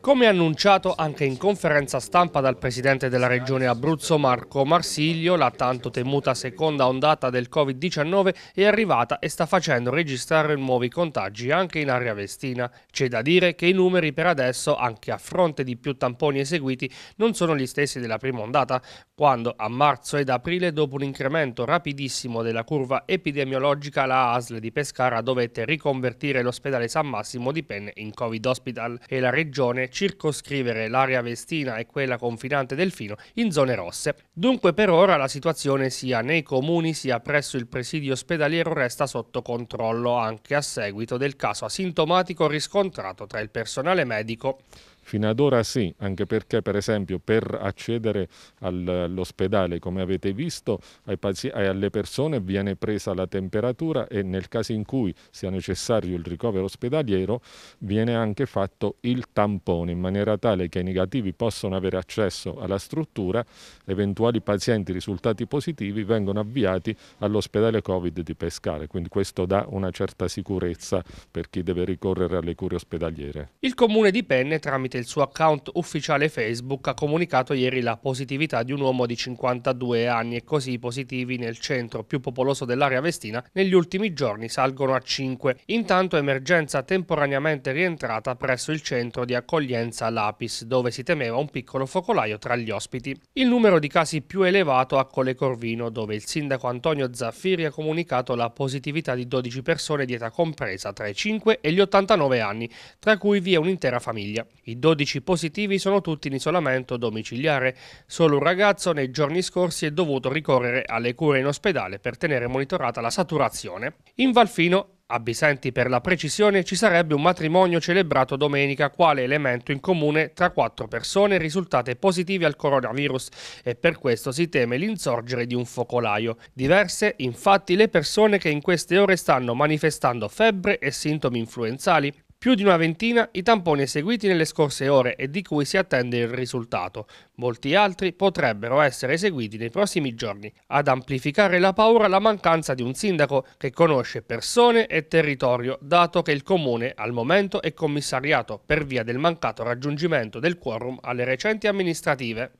Come annunciato anche in conferenza stampa dal presidente della regione Abruzzo Marco Marsiglio, la tanto temuta seconda ondata del Covid-19 è arrivata e sta facendo registrare nuovi contagi anche in area vestina. C'è da dire che i numeri per adesso, anche a fronte di più tamponi eseguiti, non sono gli stessi della prima ondata, quando a marzo ed aprile, dopo un incremento rapidissimo della curva epidemiologica, la ASL di Pescara dovette riconvertire l'ospedale San Massimo di Penne in Covid Hospital e la regione regione circoscrivere l'area vestina e quella confinante Delfino in zone rosse. Dunque per ora la situazione sia nei comuni sia presso il presidio ospedaliero resta sotto controllo anche a seguito del caso asintomatico riscontrato tra il personale medico Fino ad ora sì, anche perché per esempio per accedere all'ospedale, come avete visto, alle persone viene presa la temperatura e nel caso in cui sia necessario il ricovero ospedaliero viene anche fatto il tampone in maniera tale che i negativi possono avere accesso alla struttura, eventuali pazienti risultati positivi vengono avviati all'ospedale Covid di Pescare, quindi questo dà una certa sicurezza per chi deve ricorrere alle cure ospedaliere. Il comune di Penne tramite il suo account ufficiale Facebook ha comunicato ieri la positività di un uomo di 52 anni e così i positivi nel centro più popoloso dell'area vestina negli ultimi giorni salgono a 5. Intanto emergenza temporaneamente rientrata presso il centro di accoglienza Lapis, dove si temeva un piccolo focolaio tra gli ospiti. Il numero di casi più elevato a Cole Corvino, dove il sindaco Antonio Zaffiri ha comunicato la positività di 12 persone di età compresa tra i 5 e gli 89 anni, tra cui vi è un'intera famiglia. I 12 positivi sono tutti in isolamento domiciliare. Solo un ragazzo nei giorni scorsi è dovuto ricorrere alle cure in ospedale per tenere monitorata la saturazione. In Valfino a Bisenti per la precisione ci sarebbe un matrimonio celebrato domenica quale elemento in comune tra quattro persone risultate positive al coronavirus e per questo si teme l'insorgere di un focolaio. Diverse infatti le persone che in queste ore stanno manifestando febbre e sintomi influenzali. Più di una ventina i tamponi eseguiti nelle scorse ore e di cui si attende il risultato. Molti altri potrebbero essere eseguiti nei prossimi giorni. Ad amplificare la paura la mancanza di un sindaco che conosce persone e territorio, dato che il comune al momento è commissariato per via del mancato raggiungimento del quorum alle recenti amministrative.